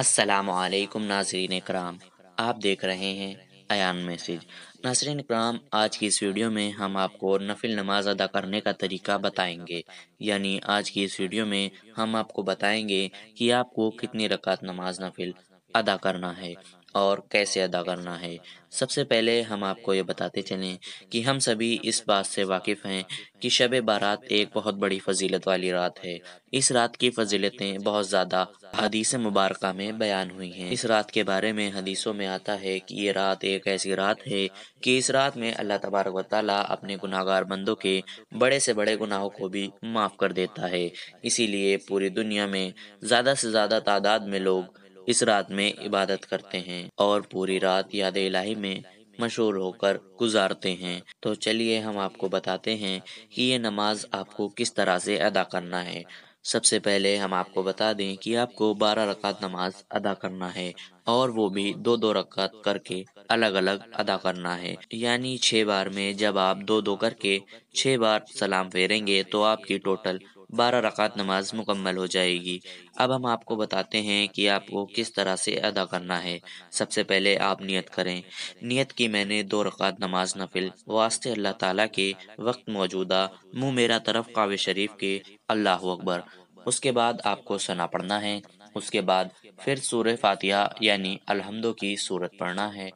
असलकम नाजरीन कराम आप देख रहे हैं अयान मैसेज नाजरीन कराम आज की इस वीडियो में हम आपको नफिल नमाज अदा करने का तरीका बताएंगे यानी आज की इस वीडियो में हम आपको बताएंगे कि आपको कितनी रकात नमाज नफिल अदा करना है और कैसे अदा करना है सबसे पहले हम आपको ये बताते चलें कि हम सभी इस बात से वाकिफ़ हैं कि शब बारात एक बहुत बड़ी फजीलत वाली रात है इस रात की फजीलतें बहुत ज़्यादा हदीस मुबारक में बयान हुई हैं इस रात के बारे में हदीसों में आता है कि ये रात एक ऐसी रात है कि इस रात में अल्लाह तबारक व ताली अपने गुनागार बंदों के बड़े से बड़े गुनाहों को भी माफ़ कर देता है इसीलिए पूरी दुनिया में ज़्यादा से ज़्यादा तादाद में लोग इस रात में इबादत करते हैं और पूरी रात याद इलाही में मशहूर होकर गुजारते हैं तो चलिए हम आपको बताते हैं कि ये नमाज आपको किस तरह से अदा करना है सबसे पहले हम आपको बता दें कि आपको बारह रकात नमाज अदा करना है और वो भी दो दो रकात करके अलग अलग अदा करना है यानी छः बार में जब आप दो दो करके छः बार सलाम फेरेंगे तो आपकी टोटल बारह रकात नमाज मुकम्मल हो जाएगी अब हम आपको बताते हैं कि आपको किस तरह से अदा करना है सबसे पहले आप नियत करें नियत की मैंने दो रकात नमाज नफिल वास्ते अल्लाह ताला के वक्त मौजूदा मुँह मेरा तरफ काव्य शरीफ के अल्लाह अकबर उसके बाद आपको सना पढ़ना है उसके बाद फिर सूर्य फातिहा यानी अलहमदो की सूरत पढ़ना है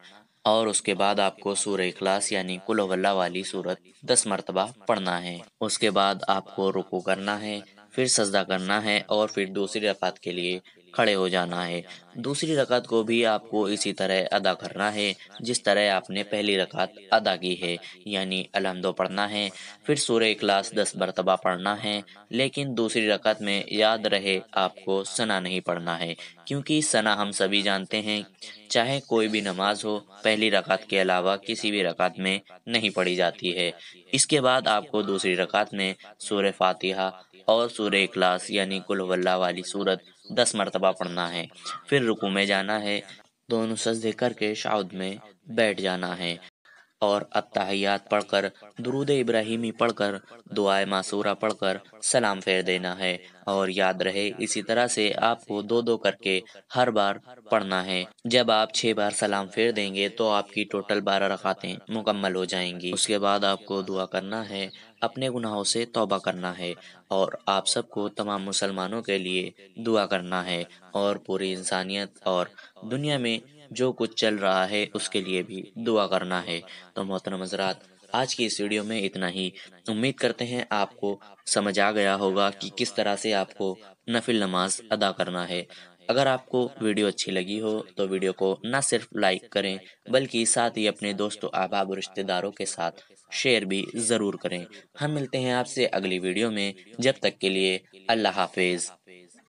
और उसके बाद आपको सूर इखलास यानी कुल वल्ला वाली सूरत दस मरतबा पढ़ना है उसके बाद आपको रुकू करना है फिर सजदा करना है और फिर दूसरी रफात के लिए खड़े हो जाना है दूसरी रकात को भी आपको इसी तरह अदा करना है जिस तरह आपने पहली रकात अदा की है यानी अलहमदो पढ़ना है फिर सूर्य क्लास दस मरतबा पढ़ना है लेकिन दूसरी रकात में याद रहे आपको सना नहीं पढ़ना है क्योंकि सना हम सभी जानते हैं चाहे कोई भी नमाज हो पहली रकात के अलावा किसी भी रकात में नहीं पढ़ी जाती है इसके बाद आपको दूसरी रकात में सूर्य फातिहा और सूर्य क्लास यानी कुल वाली सूरत दस मरतबा पढ़ना है फिर रुकू में जाना है दोनों सजदे करके शाउद में बैठ जाना है और अब तहयात पढ़कर दरूद इब्राहिमी पढ़कर दुआ मासूरा पढ़कर सलाम फेर देना है और याद रहे इसी तरह से आपको दो दो करके हर बार पढ़ना है जब आप छह बार सलाम फेर देंगे तो आपकी टोटल बारह रखातें मुकम्मल हो जाएंगी उसके बाद आपको दुआ करना है अपने गुनाहों से तौबा करना है और आप सबको तमाम मुसलमानों के लिए दुआ करना है और पूरी इंसानियत और दुनिया में जो कुछ चल रहा है उसके लिए भी दुआ करना है तो मोहतरम हजरात आज की इस वीडियो में इतना ही उम्मीद करते हैं आपको समझ आ गया होगा कि किस तरह से आपको नफिल नमाज अदा करना है अगर आपको वीडियो अच्छी लगी हो तो वीडियो को न सिर्फ लाइक करें बल्कि साथ ही अपने दोस्तों अहबाब और रिश्तेदारों के साथ शेयर भी ज़रूर करें हम मिलते हैं आपसे अगली वीडियो में जब तक के लिए अल्लाह हाफिज़